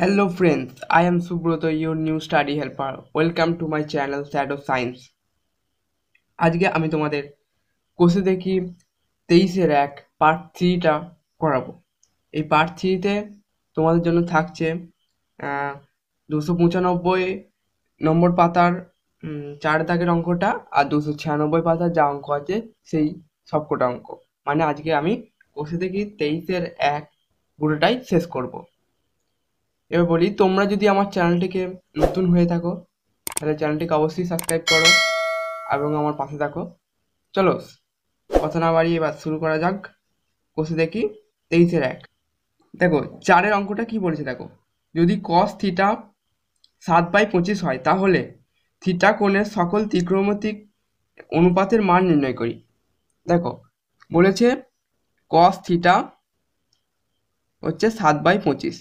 Hello friends, I am Subrata, your new study helper. Welcome to my channel Shadow Science. আজকে আমি তোমাদের কোষে দেখি তেইশের এক পার্ট থ্রিটা করাবো এই পার্ট থ্রিতে তোমাদের জন্য থাকছে দুশো পঁচানব্বই নম্বর পাতার চার দাগের অঙ্কটা আর দুশো ছিয়ানব্বই পাতার যা অঙ্ক আছে সেই সবকটা অঙ্ক মানে আজকে আমি কোষে দেখি তেইশের এক পুরোটাই শেষ করবো এবার বলি তোমরা যদি আমার চ্যানেলটিকে নতুন হয়ে থাকো তাহলে চ্যানেলটিকে অবশ্যই সাবস্ক্রাইব করো এবং আমার পাশে থাকো চলো কথা না বাড়িয়ে এবার শুরু করা যাক কষে দেখি তেইশের এক দেখো চারের অঙ্কটা কি বলেছে দেখো যদি কস থিটা সাত বাই পঁচিশ হয় তাহলে থিটা কোণের সকল তিক্রমতিক অনুপাতের মান নির্ণয় করি দেখো বলেছে কস থিটা হচ্ছে সাত বাই পঁচিশ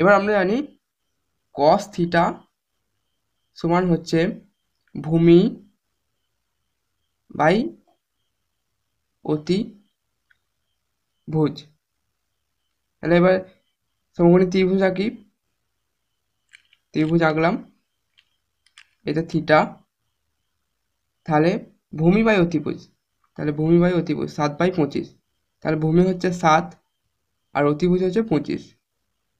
এবার আমরা জানি কস থিটা সমান হচ্ছে ভূমি বাই অতি ভুজ তাহলে এবার সমকোণী ত্রিভুজ আঁকি ত্রিভুজ আঁকলাম এটা থিটা তাহলে ভূমি বাই অতিভুজ তাহলে ভূমি বাই অতিভুজ সাত বাই পঁচিশ তাহলে ভূমি হচ্ছে সাত আর অতিভুজ হচ্ছে পঁচিশ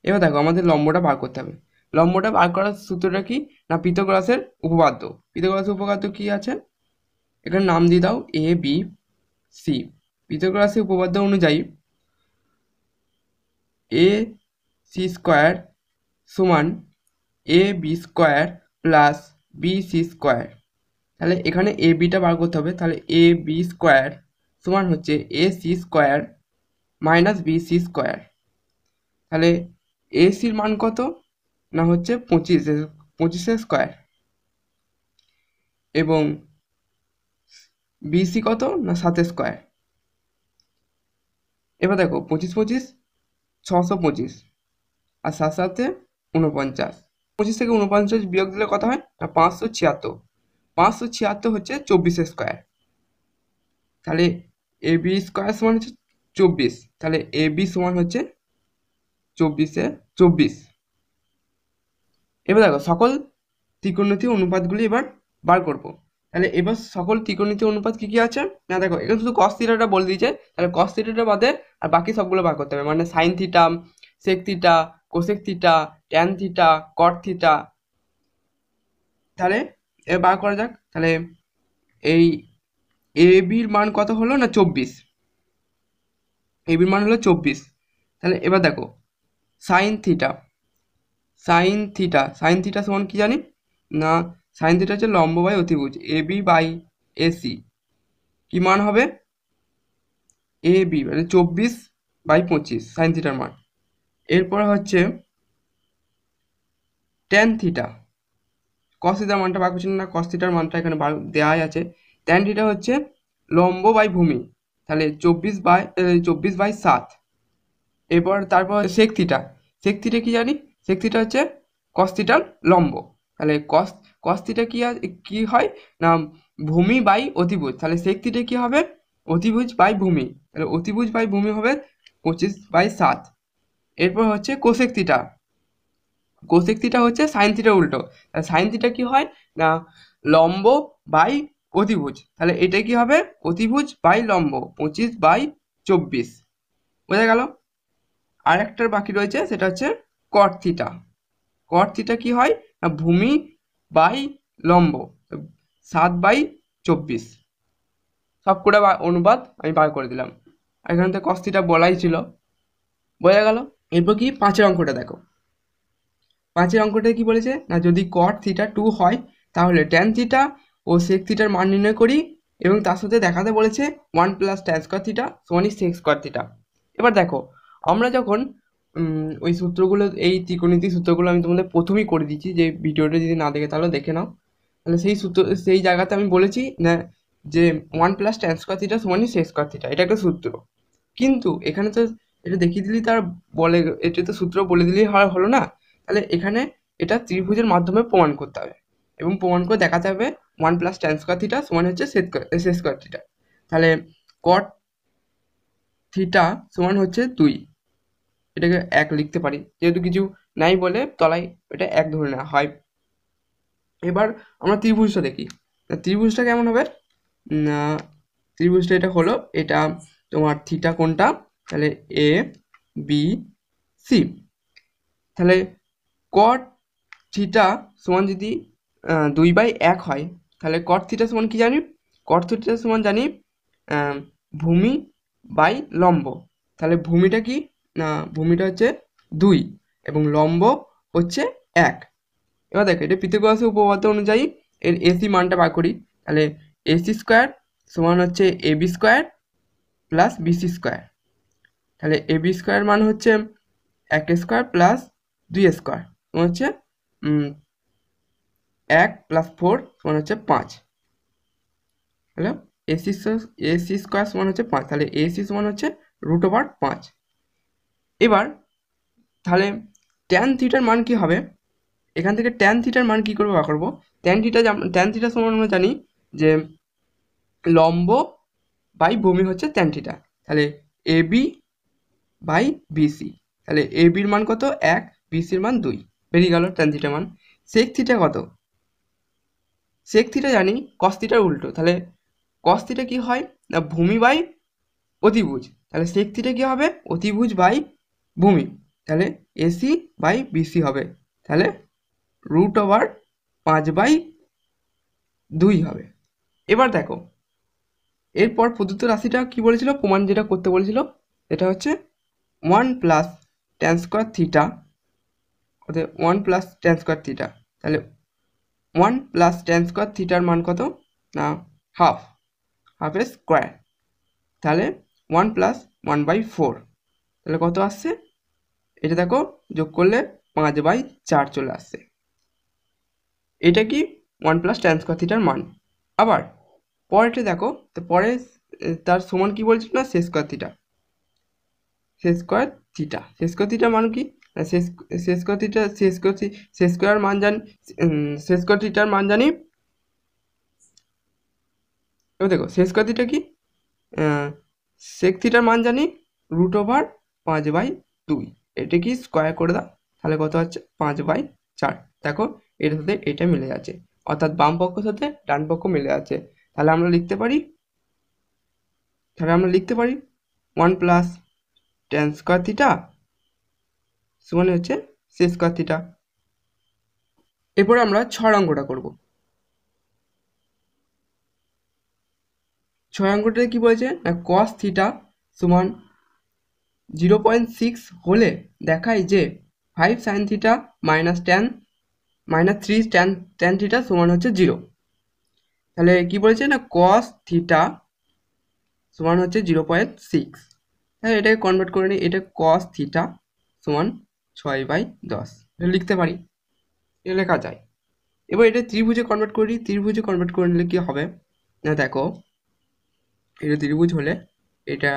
এবার দেখো আমাদের লম্বটা বার করতে হবে লম্বটা বার করার সূত্রটা কি না পিতগ্রাসের উপপাদ্য পিতগ্রাসের উপপাদ্য কি আছে এটার নাম দিয়ে দাও এ বি সি পিতগ্রাসের উপপাদ্য অনুযায়ী এ সি স্কোয়ার সমান A B square plus B C square তাহলে এখানে এ বিটা বার করতে হবে তাহলে এ বি স্কোয়ার সমান হচ্ছে A C square minus B C square তাহলে এসির মান কত না হচ্ছে পঁচিশ পঁচিশের স্কোয়ার এবং বিসি কত না সাতের স্কোয়ার এবার দেখো পঁচিশ পঁচিশ ছশো পঁচিশ আর সাত সাথে উনপঞ্চাশ পঁচিশ থেকে উনপঞ্চাশ বিয়োগ দিলে কত হয় না পাঁচশো ছিয়াত্তর পাঁচশো ছিয়াত্তর হচ্ছে চব্বিশের স্কোয়ার তাহলে এ বি স্কোয়ার সমান হচ্ছে চব্বিশ তাহলে এ বি সমান হচ্ছে চব্বিশে চব্বিশ এবার দেখো সকল ত্রিকোণমিতি অনুপাতগুলি এবার বার করব তাহলে এবার সকল ত্রিকোণমিতি অনুপাত কি কি আছে না দেখো এখানে শুধু কস থিটাটা বলে দিয়েছে তাহলে কস থিটাটা বাদে আর বাকি সবগুলো বার করতে হবে মানে sine theta sec theta cosec theta tan theta cot theta তাহলে এ বার করা যাক তাহলে এই এ বির মান কত হলো না চব্বিশ এ বির মান হলো চব্বিশ তাহলে এবার দেখো sine theta sine theta sine theta সমান কি জানি না সাইন থিটা হচ্ছে লম্ব বাই অতিভুজ এ বি বাই এসি কি মান হবে এ বি মানে চব্বিশ বাই পঁচিশ সাইন থিটার মান এরপরে হচ্ছে ট্যান থিটা কস থিটার মানটা বার করছেন না কস থিটার মানটা এখানে বার দেওয়াই আছে ট্যান থিটা হচ্ছে লম্ব বাই ভূমি তাহলে চব্বিশ বাই চব্বিশ বাই সাত এরপর তারপর শেক্তিটা শেক্তিটা কি কী জানি শেক্তিটা হচ্ছে কস লম্ব তাহলে কস কস্তিটা কি কি কী হয় না ভূমি বাই অতিভুজ তাহলে শেক্তিটা কি কী হবে অতিভুজ বাই ভূমি তাহলে অতিভুজ বাই ভূমি হবে পঁচিশ বাই সাত এরপর হচ্ছে কোশেক্তিটা কোশেক্তিটা হচ্ছে সায়েন্তিটা উল্টো তাহলে থিটা কী হয় না লম্ব বাই অতিভুজ তাহলে এটা কি হবে অতিভুজ বাই লম্ব পঁচিশ বাই চব্বিশ বোঝা গেল আর একটার বাকি রয়েছে সেটা হচ্ছে কর্থিটা থিটা কি থিটা কী হয় না ভূমি বাই লম্ব সাত বাই চব্বিশ সবকটা অনুবাদ আমি বার করে দিলাম এখানে তো কস্তিটা বলাই ছিল বোঝা গেল এরপর কি পাঁচের অঙ্কটা দেখো পাঁচের অঙ্কটা কি বলেছে না যদি কট থিটা টু হয় তাহলে ট্যান থিটা ও সেক থিটার মান নির্ণয় করি এবং তার সাথে দেখাতে বলেছে one plus tan square theta সোয়ানি সেক স্কোয়ার থিটা এবার দেখো আমরা যখন ওই সূত্রগুলো এই ত্রিকোণীতি সূত্রগুলো আমি তোমাদের প্রথমেই করে দিচ্ছি যে ভিডিওটা যদি না দেখে তাহলে দেখে নাও তাহলে সেই সূত্র সেই জায়গাতে আমি বলেছি না যে one plus tan square theta সমানই সে স্কোয়ার থিটা এটা একটা সূত্র কিন্তু এখানে তো এটা দেখিয়ে দিলি তার বলে এটা তো সূত্র বলে দিলেই হয় হলো না তাহলে এখানে এটা ত্রিভুজের মাধ্যমে প্রমাণ করতে হবে এবং প্রমাণ করে দেখাতে হবে one plus tan square theta সমান হচ্ছে সে স্কোয়ার থিটা তাহলে কট থিটা সমান হচ্ছে দুই এটাকে এক লিখতে পারি যেহেতু কিছু নাই বলে তলায় এটা এক ধরে নেওয়া হয় এবার আমরা ত্রিভুজটা দেখি ত্রিভুজটা কেমন হবে ত্রিভুজটা এটা হলো এটা তোমার থিটা কোনটা তাহলে এ বি সি তাহলে কট থিটা সমান যদি দুই বাই এক হয় তাহলে কট থিটা সমান কি জানি কট থিটা সমান জানি ভূমি বাই লম্ব তাহলে ভূমিটা কি ভূমিটা হচ্ছে দুই এবং লম্ব হচ্ছে এক এবার দেখো এটা পৃথকবাসী উপপাদ্য অনুযায়ী এর এসি মানটা বার করি তাহলে এসি স্কোয়ার সমান হচ্ছে A B square plus BC square তাহলে এ বি স্কোয়ার মান হচ্ছে এক স্কোয়ার প্লাস দুই স্কোয়ার সমান হচ্ছে এক প্লাস ফোর সমান হচ্ছে পাঁচ তাহলে এসি এসি স্কোয়ার সমান হচ্ছে পাঁচ তাহলে এসি সমান হচ্ছে রুট ওভার পাঁচ এবার তাহলে ট্যান থিটার মান কি হবে এখান থেকে ট্যান থিটার মান কী করবো বা করবো ট্যান থিটা ট্যান থিটার সময় আমরা জানি যে লম্ব বাই ভূমি হচ্ছে ট্যান থিটা তাহলে এ বি বাই বিসি তাহলে এ বির মান কত এক বিসির মান দুই বেরিয়ে গেল ট্যান থিটা মান সেক থিটা কত সেক থিটা জানি কস থিটার উল্টো তাহলে কস থিটা কী হয় না ভূমি বাই অতিভুজ তাহলে সেক থিটা কী হবে অতিভুজ বাই ভূমি তাহলে এসি বাই বিসি হবে তাহলে রুট ওভার পাঁচ বাই দুই হবে এবার দেখো এরপর প্রদত্ত রাশিটা কি বলেছিল প্রমাণ যেটা করতে বলেছিল এটা হচ্ছে one plus tan square theta অর্থাৎ one plus tan square theta তাহলে ওয়ান প্লাস ট্যান স্কোয়ার থিটার মান কত না হাফ হাফ এ স্কোয়ার তাহলে one plus one by four তাহলে কত আসছে এটা দেখো যোগ করলে পাঁচ বাই চার চলে আসছে এটা কি ওয়ান প্লাস ট্যান স্কোয়ার থিটার মান আবার পরেরটা দেখো তো পরে তার সমান কি বলছিল না sec square theta sec square theta sec square থিটার মান কি sec square theta sec square sec square মান জানি শেষ স্কোয়ার থিটার মান জানি এবার দেখো শেষ স্কোয়ার থিটা কি শেষ থিটার মান জানি রুট ওভার পাঁচ বাই দুই এটা কি স্কোয়ার করে দাও তাহলে কত হচ্ছে পাঁচ বাই চার দেখো এটার সাথে এটা মিলে যাচ্ছে অর্থাৎ বাম পক্ষের সাথে ডান পক্ষ মিলে যাচ্ছে তাহলে আমরা লিখতে পারি তাহলে আমরা লিখতে পারি one plus tan square theta সুমানে হচ্ছে সি স্কোয়ার থিটা এরপরে আমরা ছয় অঙ্কটা করব ছয় অঙ্কটা কি বলেছে না কস থিটা সমান জিরো পয়েন্ট সিক্স হলে দেখায় যে five sine theta minus tan minus three tan tan theta সমান হচ্ছে জিরো তাহলে কি বলেছে না কস থিটা সমান হচ্ছে জিরো পয়েন্ট সিক্স তাহলে এটাকে কনভার্ট করে নিই এটা কস থিটা সমান ছয় বাই দশ এটা লিখতে পারি এটা লেখা যায় এবার এটা ত্রিভুজে কনভার্ট করি ত্রিভুজে কনভার্ট করে নিলে কি হবে না দেখো এটা ত্রিভুজ হলে এটা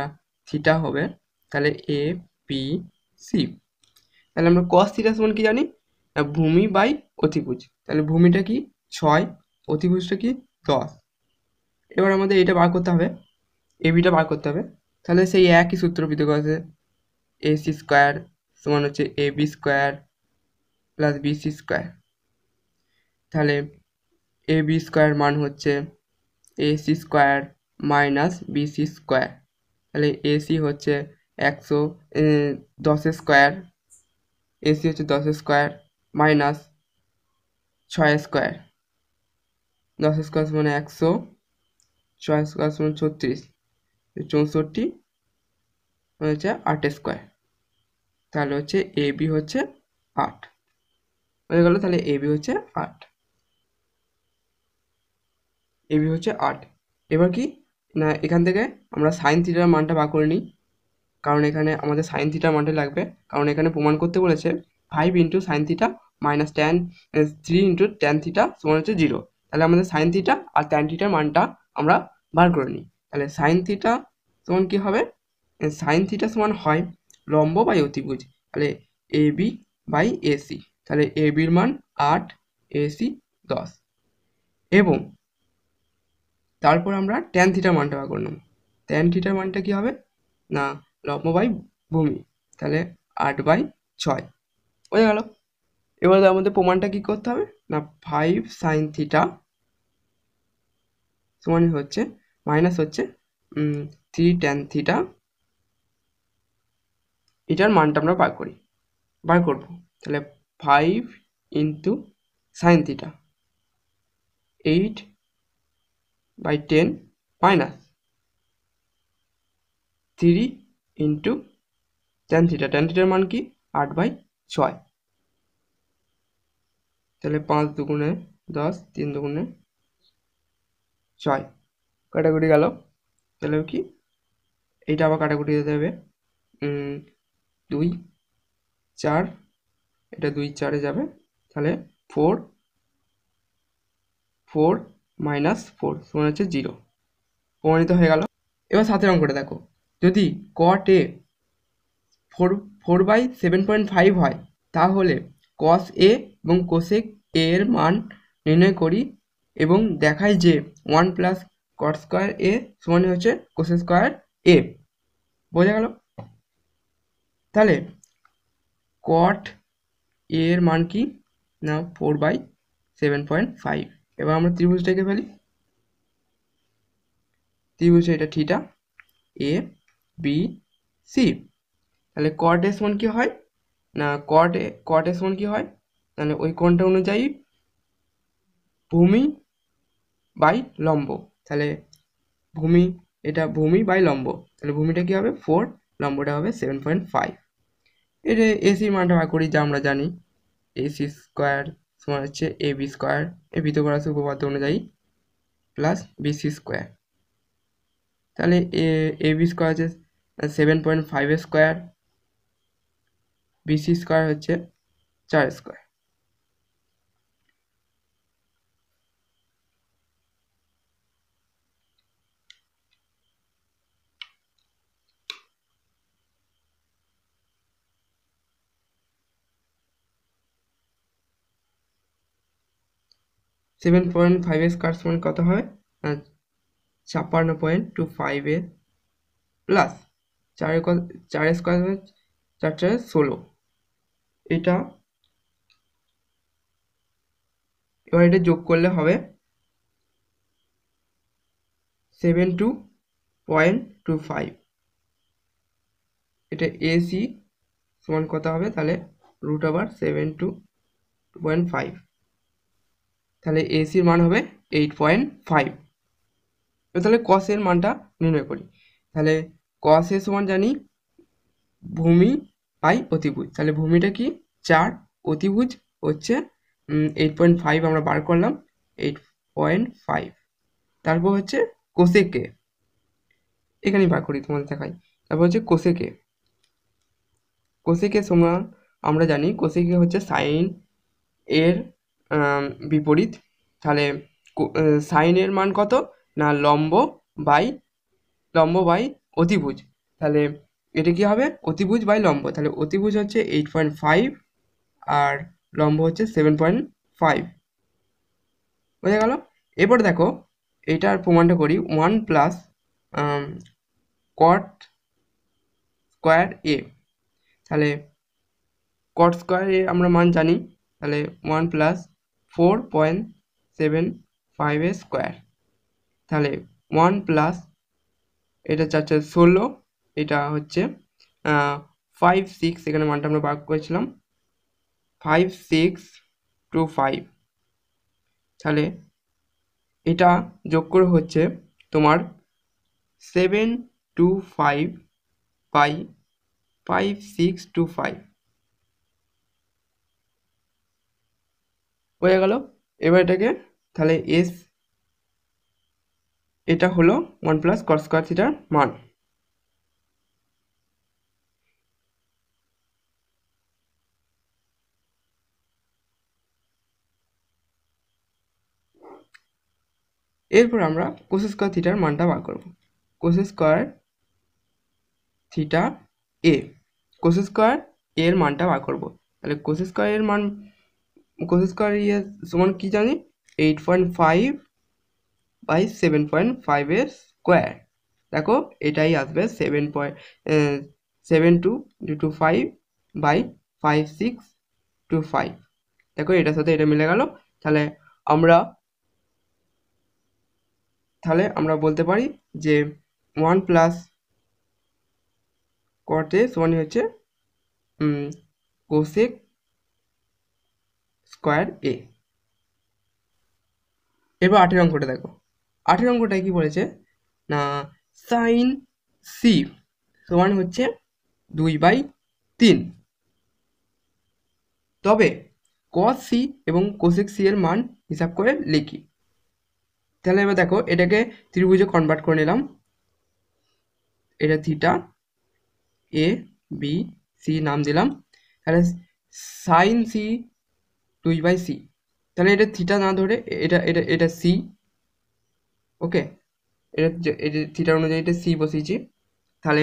থিটা হবে তাহলে এ পি সি তাহলে আমরা কস থিটা সমান কি জানি ভূমি বাই অতিভুজ তাহলে ভূমিটা কি ছয় অতিভুজটা কি দশ এবার আমাদের এটা বার করতে হবে এবিটা বার করতে হবে তাহলে সেই একই সূত্র করছে আছে এসি স্কোয়ার সমান হচ্ছে A B square plus C square তাহলে এ বি স্কোয়ার মান হচ্ছে A C square minus B C square তাহলে এসি হচ্ছে একশো দশ স্কোয়ার এসি হচ্ছে দশ স্কোয়ার মাইনাস ছয় স্কোয়ার দশ স্কোয়ার সমান একশো ছয় স্কোয়ার সমান ছত্রিশ চৌষট্টি হচ্ছে আট স্কোয়ার তাহলে হচ্ছে এ বি হচ্ছে আট হয়ে গেল তাহলে এ বি হচ্ছে আট এ বি হচ্ছে আট এবার কি না এখান থেকে আমরা সাইন থিটার মানটা বার করে নিই কারণ এখানে আমাদের সাইন থিটার মানটা লাগবে কারণ এখানে প্রমাণ করতে বলেছে five into sine theta minus tan three into tan theta সমান হচ্ছে জিরো তাহলে আমাদের সাইন থিটা আর ট্যান থিটার মানটা আমরা বার করে নিই তাহলে সাইন থিটা সমান কী হবে সাইন থিটা সমান হয় লম্ব বাই অতিভুজ তাহলে এ বি বাই এসি তাহলে এ বির মান আট এসি দশ এবং তারপর আমরা ট্যান থিটার মানটা বার করে নেব ট্যান থিটার মানটা কী হবে না লম্ব বাই ভূমি তাহলে আট বাই ছয় বোঝা গেল এবার আমাদের প্রমাণটা কি করতে হবে না ফাইভ সাইন থিটা সমান হচ্ছে মাইনাস হচ্ছে থ্রি টেন থিটা এটার মানটা আমরা বার করি বার করব তাহলে five into sine theta eight by ten minus three into tan theta tan থিটার মান কি আট বাই ছয় তাহলে পাঁচ দুগুণে দশ তিন দুগুণে ছয় কাটাগুটি গেল তাহলে কি এইটা আবার কাটাগুটি দিতে হবে দুই চার এটা দুই চারে যাবে তাহলে ফোর ফোর মাইনাস ফোর সমান হচ্ছে জিরো প্রমাণিত হয়ে গেল এবার সাতের অঙ্কটা দেখো যদি cot A four four by seven point five হয় তাহলে কস এ এবং cosec এ এর মান নির্ণয় করি এবং দেখাই যে one plus cot square A সমান হচ্ছে কোস স্কোয়ার এ বোঝা গেল তাহলে কট এর মান কি না four by seven point five এবার আমরা ত্রিভুজটাকে ফেলি ত্রিভুজ এটা থিটা এ বি সি তাহলে কট এস ওয়ান কী হয় না কট কট এস ওয়ান কী হয় তাহলে ওই কোণটা অনুযায়ী ভূমি বাই লম্ব তাহলে ভূমি এটা ভূমি বাই লম্ব তাহলে ভূমিটা কী হবে ফোর লম্বটা হবে সেভেন পয়েন্ট ফাইভ এটা এসির মানটা ভাগ করি যা আমরা জানি এসি স্কোয়ার সমান হচ্ছে A B square A B বিতকরাশি উপপাদ্য অনুযায়ী প্লাস বি সি স্কোয়ার তাহলে এ এ বি স্কোয়ার আছে seven point five square BC square হচ্ছে চার square seven point five square সমান কত হয় ছাপ্পান্ন পয়েন্ট টু ফাইভ প্লাস মানে চারে ক চারে স্কোয়ার হবে চার ষোলো এটা এবার এটা যোগ করলে হবে seven two point two five এটা এসি সমান কত হবে তাহলে রুট আবার seven two two point five তাহলে এসির মান হবে এইট পয়েন্ট ফাইভ তাহলে কসের মানটা নির্ণয় করি তাহলে কস এ সমান জানি ভূমি বাই অতিভুজ তাহলে ভূমিটা কি চার অতিভুজ হচ্ছে এইট পয়েন্ট ফাইভ আমরা বার করলাম এইট পয়েন্ট ফাইভ তারপর হচ্ছে কোসেকে এখানেই বার করি তোমাদের দেখাই তারপর হচ্ছে কোসেকে কোসেকে সমান আমরা জানি কোসেকে হচ্ছে সাইন এর বিপরীত তাহলে সাইনের মান কত না লম্ব বাই লম্ব বাই অতিভুজ তাহলে এটা কি হবে অতিভুজ বাই লম্ব তাহলে অতিভুজ হচ্ছে এইট পয়েন্ট ফাইভ আর লম্ব হচ্ছে সেভেন পয়েন্ট ফাইভ বোঝা গেল এবার দেখো এটার প্রমাণটা করি one plus cot square A তাহলে কট স্কোয়ার এ আমরা মান জানি তাহলে one plus four point seven five A square তাহলে ওয়ান প্লাস এটা চার চার ষোলো এটা হচ্ছে ফাইভ সিক্স এখানে মানটা আমরা বার করেছিলাম ফাইভ সিক্স টু ফাইভ তাহলে এটা যোগ করে হচ্ছে তোমার seven two five by five six two five হয়ে গেল এবার এটাকে তাহলে এস এটা হলো ওয়ান প্লাস কর স্কোয়ার থিটার মান এরপর আমরা কোস স্কোয়ার থিটার মানটা বার করব কোস স্কোয়ার থিটা এ কোস স্কোয়ার এর মানটা বার করব তাহলে কোস স্কোয়ার এর মান কোস স্কোয়ার ইয়ে সমান কী জানি eight point five by seven point ফাইভের স্কোয়ার দেখো এটাই আসবে seven point seven two two five by five six two five দেখো এটার সাথে এটা মিলে গেল তাহলে আমরা তাহলে আমরা বলতে পারি যে ওয়ান প্লাস কটে সমানই হচ্ছে কোসেক স্কোয়ার এ এবার আটের অঙ্কটা দেখো আঠেরো অঙ্কটায় কি বলেছে না সাইন সি সমান হচ্ছে দুই বাই তিন তবে কস সি এবং কোসেক সি এর মান হিসাব করে লিখি তাহলে এবার দেখো এটাকে ত্রিভুজে কনভার্ট করে নিলাম এটা থিটা এ বি সি নাম দিলাম তাহলে সাইন সি দুই বাই সি তাহলে এটা থিটা না ধরে এটা এটা এটা সি ওকে এটা এই যে থিটার অনুযায়ী এটা সি বসিয়েছি তাহলে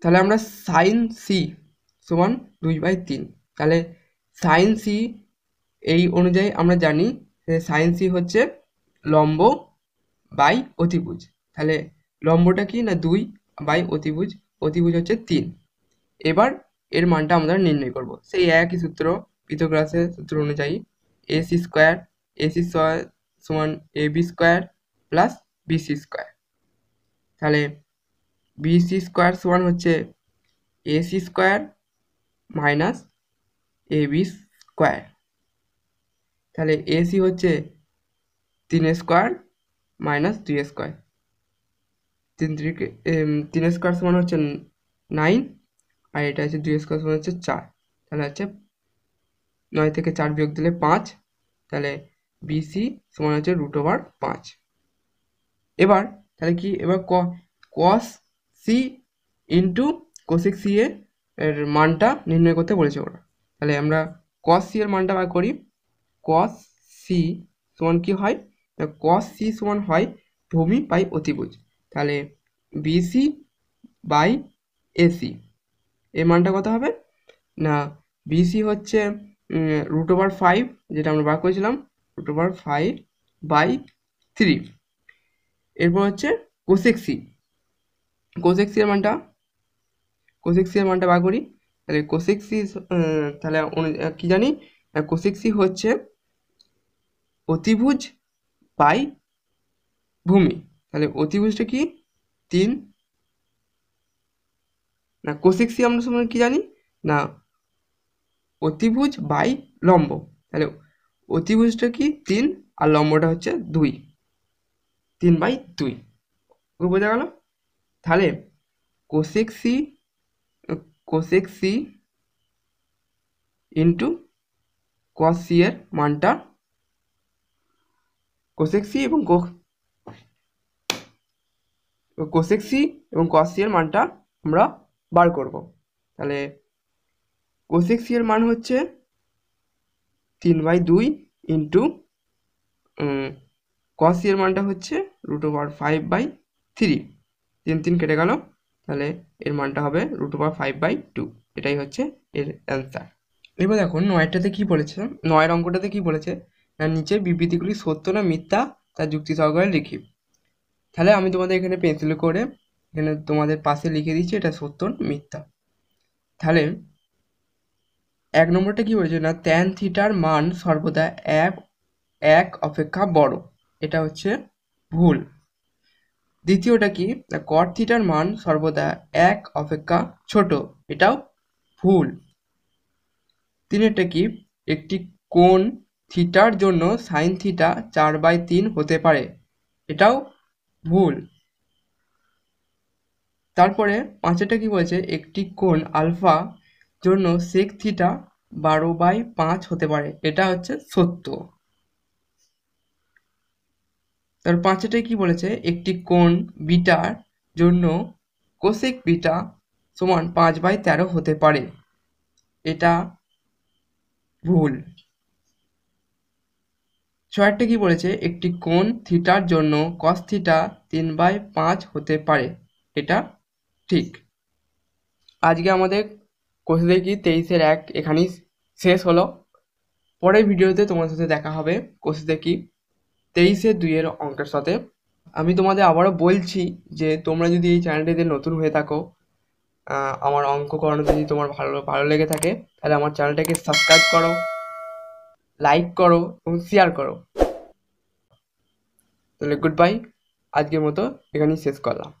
তাহলে আমরা সাইন সি সমান দুই বাই তিন তাহলে সাইন সি এই অনুযায়ী আমরা জানি সাইন সি হচ্ছে লম্ব বাই অতিভুজ তাহলে লম্বটা কি না দুই বাই অতিভুজ অতিভুজ হচ্ছে তিন এবার এর মানটা আমরা নির্ণয় করব সেই একই সূত্র পিথোগ্রাসের সূত্র অনুযায়ী এসি স্কোয়ার এসি সমান A B square plus BC square তাহলে বিসি স্কোয়ার সমান হচ্ছে AC square minus A B square তাহলে এসি হচ্ছে তিন স্কোয়ার মাইনাস দুই স্কোয়ার তিন তিরিকে তিন স্কোয়ার সমান হচ্ছে নাইন আর এটা হচ্ছে দুই স্কোয়ার সমান হচ্ছে চার তাহলে হচ্ছে নয় থেকে চার বিয়োগ দিলে পাঁচ তাহলে বিসি সমান হচ্ছে রুট ওভার পাঁচ এবার তাহলে কি এবার ক cos C into cosec C এর মানটা নির্ণয় করতে বলেছে ওরা তাহলে আমরা কস সি এর মানটা বার করি কস সি সমান কি হয় কস সি সমান হয় ভূমি পাই অতিভুজ তাহলে বিসি বাই এসি এর মানটা কত হবে না বিসি হচ্ছে রুট ওভার ফাইভ যেটা আমরা বার করেছিলাম root over five by three এরপর হচ্ছে কোসেক্সি কোসেক্সি এর মানটা কোসেক্সি এর মানটা বার করি তাহলে কোসেক্সি তাহলে কি জানি কোসেক্সি হচ্ছে অতিভুজ বাই ভূমি তাহলে অতিভুজটা কি তিন না কোসেক সি আমরা সময় কি জানি না অতিভুজ বাই লম্ব তাহলে অতিভুজটা কি তিন আর লম্বটা হচ্ছে দুই তিন বাই দুই বোঝা গেল তাহলে cosec C cosec C into cos C এর মানটা কোসেক সি এবং কোসেক সি এবং কস সি এর মানটা আমরা বার করব তাহলে কোসেক সি এর মান হচ্ছে তিন বাই দুই ইন্টু কস সি এর মানটা হচ্ছে root over five by three তিন তিন কেটে গেল তাহলে এর মানটা হবে root over five by two এটাই হচ্ছে এর অ্যান্সার এবার দেখুন নয়টাতে কি বলেছে নয়ের অঙ্কটাতে কি বলেছে না নিচের বিবৃতিগুলি সত্য না মিথ্যা তার যুক্তি সহকারে লিখি তাহলে আমি তোমাদের এখানে পেন্সিল করে এখানে তোমাদের পাশে লিখে দিচ্ছি এটা সত্য মিথ্যা তাহলে এক নম্বরটা কি বলেছে না ট্যান থিটার মান সর্বদা এক এক অপেক্ষা বড় এটা হচ্ছে ভুল দ্বিতীয়টা কি কট থিটার মান সর্বদা এক অপেক্ষা ছোট এটাও ভুল তিনেরটা কি একটি কোন থিটার জন্য সাইন থিটা চার বাই তিন হতে পারে এটাও ভুল তারপরে পাঁচেটা কি বলছে একটি কোণ আলফা জন্য সেক থিটা বারো বাই পাঁচ হতে পারে এটা হচ্ছে সত্য তার পাঁচেটায় কি বলেছে একটি কোণ বিটার জন্য কোসেক বিটা সমান পাঁচ বাই তেরো হতে পারে এটা ভুল ছয়টি কি বলেছে একটি কোণ থিটার জন্য কস থিটা তিন বাই পাঁচ হতে পারে এটা ঠিক আজকে আমাদের কোষে দেখি তেইশের এক এখানেই শেষ হলো পরের ভিডিওতে তোমাদের সাথে দেখা হবে কোষে দেখি তেইশে দুইয়ের অঙ্কের সাথে আমি তোমাদের আবারও বলছি যে তোমরা যদি এই চ্যানেলটিতে নতুন হয়ে থাকো আমার অঙ্ক করানো যদি তোমার ভালো ভালো লেগে থাকে তাহলে আমার চ্যানেলটাকে সাবস্ক্রাইব করো লাইক করো এবং শেয়ার করো তাহলে গুড বাই আজকের মতো এখানেই শেষ করলাম